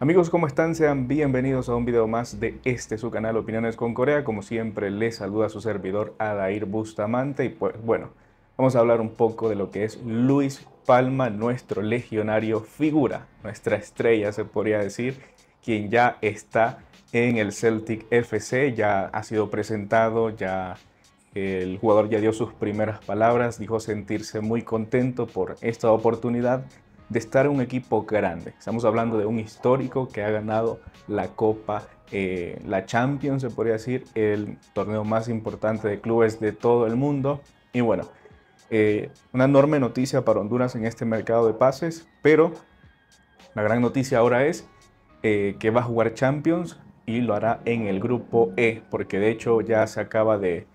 Amigos, ¿cómo están? Sean bienvenidos a un video más de este su canal Opiniones con Corea. Como siempre, les saluda su servidor Adair Bustamante y pues bueno, vamos a hablar un poco de lo que es Luis Palma, nuestro legionario figura, nuestra estrella se podría decir, quien ya está en el Celtic FC, ya ha sido presentado, ya el jugador ya dio sus primeras palabras, dijo sentirse muy contento por esta oportunidad de estar un equipo grande. Estamos hablando de un histórico que ha ganado la Copa, eh, la Champions, se podría decir, el torneo más importante de clubes de todo el mundo. Y bueno, eh, una enorme noticia para Honduras en este mercado de pases, pero la gran noticia ahora es eh, que va a jugar Champions y lo hará en el grupo E, porque de hecho ya se acaba de...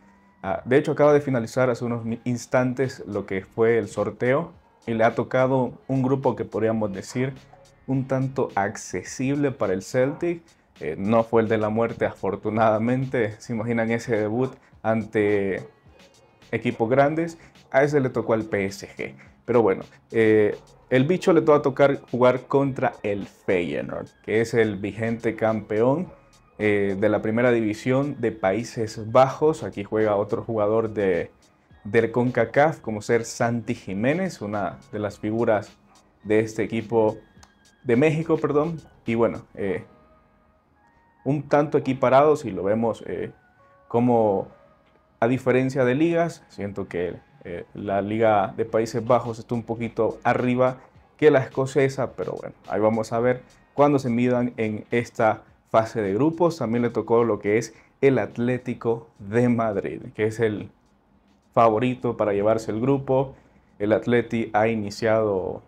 Ah, de hecho acaba de finalizar hace unos instantes lo que fue el sorteo y le ha tocado un grupo que podríamos decir un tanto accesible para el Celtic. Eh, no fue el de la muerte, afortunadamente. Se imaginan ese debut ante equipos grandes. A ese le tocó al PSG. Pero bueno, eh, el bicho le toca tocar jugar contra el Feyenoord, que es el vigente campeón eh, de la primera división de Países Bajos. Aquí juega otro jugador de, del CONCACAF, como ser Santi Jiménez, una de las figuras de este equipo de México, perdón. Y bueno, eh, un tanto equiparados si lo vemos eh, como a diferencia de ligas, siento que eh, la liga de Países Bajos está un poquito arriba que la escocesa, pero bueno, ahí vamos a ver Cuando se midan en esta fase de grupos. También le tocó lo que es el Atlético de Madrid, que es el favorito para llevarse el grupo. El Atleti ha iniciado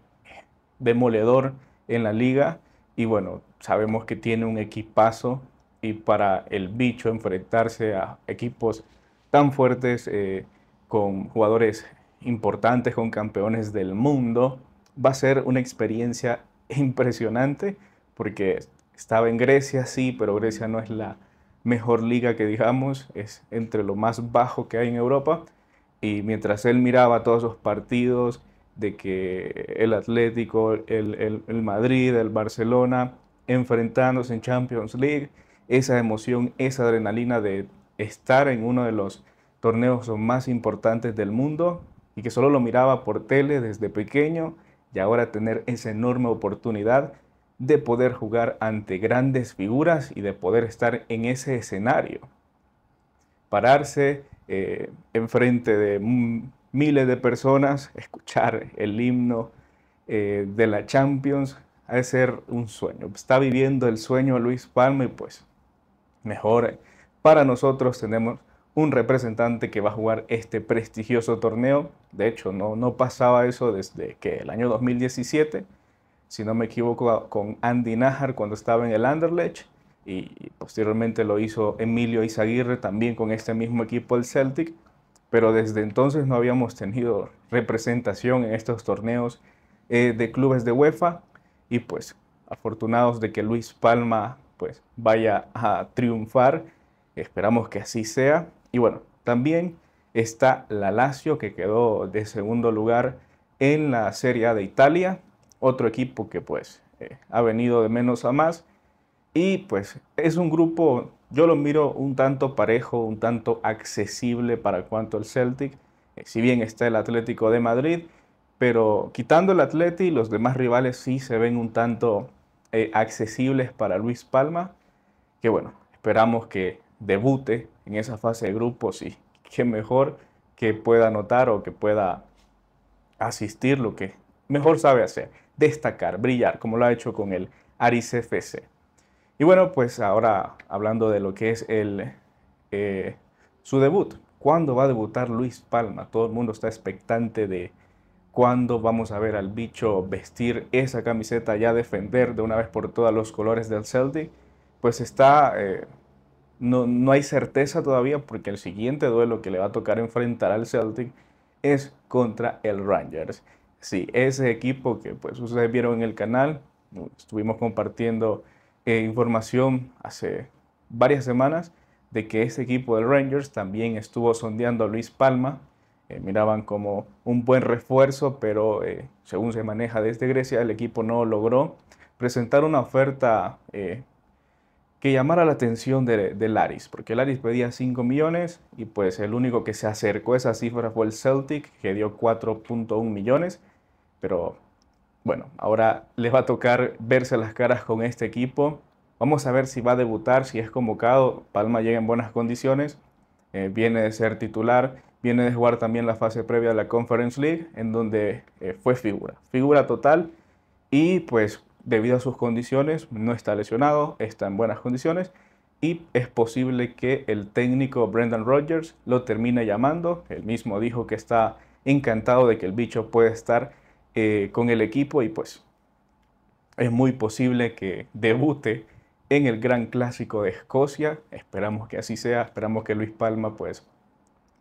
demoledor en la liga y bueno, sabemos que tiene un equipazo y para el bicho enfrentarse a equipos tan fuertes eh, con jugadores importantes, con campeones del mundo, va a ser una experiencia impresionante porque estaba en Grecia, sí, pero Grecia no es la mejor liga que digamos, es entre lo más bajo que hay en Europa. Y mientras él miraba todos los partidos de que el Atlético, el, el Madrid, el Barcelona, enfrentándose en Champions League, esa emoción, esa adrenalina de estar en uno de los torneos más importantes del mundo y que solo lo miraba por tele desde pequeño y ahora tener esa enorme oportunidad de poder jugar ante grandes figuras y de poder estar en ese escenario. Pararse eh, enfrente de miles de personas, escuchar el himno eh, de la Champions, ha de ser un sueño. Está viviendo el sueño Luis Palme y pues mejor eh, para nosotros tenemos un representante que va a jugar este prestigioso torneo. De hecho, no, no pasaba eso desde que el año 2017, si no me equivoco, con Andy Najar cuando estaba en el Anderlecht y posteriormente lo hizo Emilio Izaguirre también con este mismo equipo el Celtic, pero desde entonces no habíamos tenido representación en estos torneos eh, de clubes de UEFA y pues afortunados de que Luis Palma pues vaya a triunfar, esperamos que así sea y bueno, también está la Lazio que quedó de segundo lugar en la Serie A de Italia, otro equipo que pues eh, ha venido de menos a más y pues es un grupo, yo lo miro un tanto parejo, un tanto accesible para cuanto al Celtic, eh, si bien está el Atlético de Madrid, pero quitando el Atleti, los demás rivales sí se ven un tanto eh, accesibles para Luis Palma, que bueno, esperamos que debute en esa fase de grupos y que mejor que pueda anotar o que pueda asistir lo que mejor sabe hacer, destacar, brillar, como lo ha hecho con el Aris FC. Y bueno, pues ahora hablando de lo que es el, eh, su debut. ¿Cuándo va a debutar Luis Palma? Todo el mundo está expectante de cuándo vamos a ver al bicho vestir esa camiseta, ya defender de una vez por todas los colores del Celtic. Pues está, eh, no, no hay certeza todavía porque el siguiente duelo que le va a tocar enfrentar al Celtic es contra el Rangers. Sí, ese equipo que pues ustedes vieron en el canal, estuvimos compartiendo eh, información hace varias semanas de que ese equipo del Rangers también estuvo sondeando a Luis Palma. Eh, miraban como un buen refuerzo, pero eh, según se maneja desde Grecia, el equipo no logró presentar una oferta que llamara la atención de, de Laris, porque Laris pedía 5 millones y pues el único que se acercó a esa cifra fue el Celtic, que dio 4.1 millones, pero bueno, ahora les va a tocar verse las caras con este equipo. Vamos a ver si va a debutar, si es convocado. Palma llega en buenas condiciones, eh, viene de ser titular, viene de jugar también la fase previa de la Conference League, en donde eh, fue figura, figura total. Y pues debido a sus condiciones, no está lesionado, está en buenas condiciones. Y es posible que el técnico Brendan Rodgers lo termine llamando. Él mismo dijo que está encantado de que el bicho pueda estar eh, con el equipo y pues es muy posible que debute en el Gran Clásico de Escocia. Esperamos que así sea, esperamos que Luis Palma pues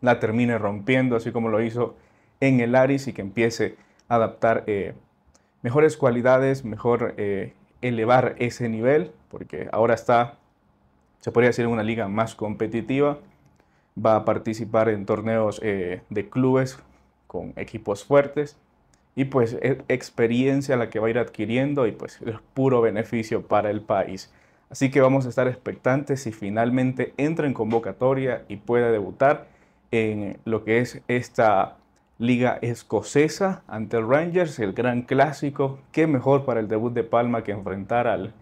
la termine rompiendo, así como lo hizo en el Aris y que empiece a adaptar eh, mejores cualidades, mejor eh, elevar ese nivel, porque ahora está, se podría decir, en una liga más competitiva. Va a participar en torneos de clubes con equipos fuertes y pues es experiencia la que va a ir adquiriendo y pues es puro beneficio para el país. Así que vamos a estar expectantes si finalmente entra en convocatoria y pueda debutar en lo que es esta liga escocesa ante el Rangers, el gran clásico. Qué mejor para el debut de Palma que enfrentar al,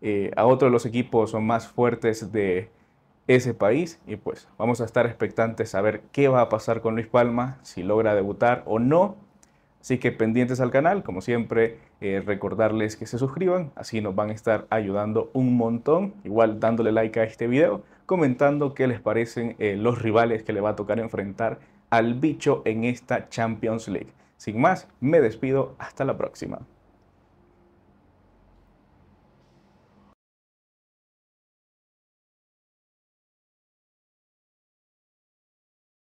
eh, a otro de los equipos más fuertes de ese país. Y pues vamos a estar expectantes a ver qué va a pasar con Luis Palma, si logra debutar o no Así que pendientes al canal, como siempre, eh, recordarles que se suscriban, así nos van a estar ayudando un montón, igual dándole like a este video, comentando qué les parecen eh, los rivales que le va a tocar enfrentar al bicho en esta Champions League. Sin más, me despido, hasta la próxima.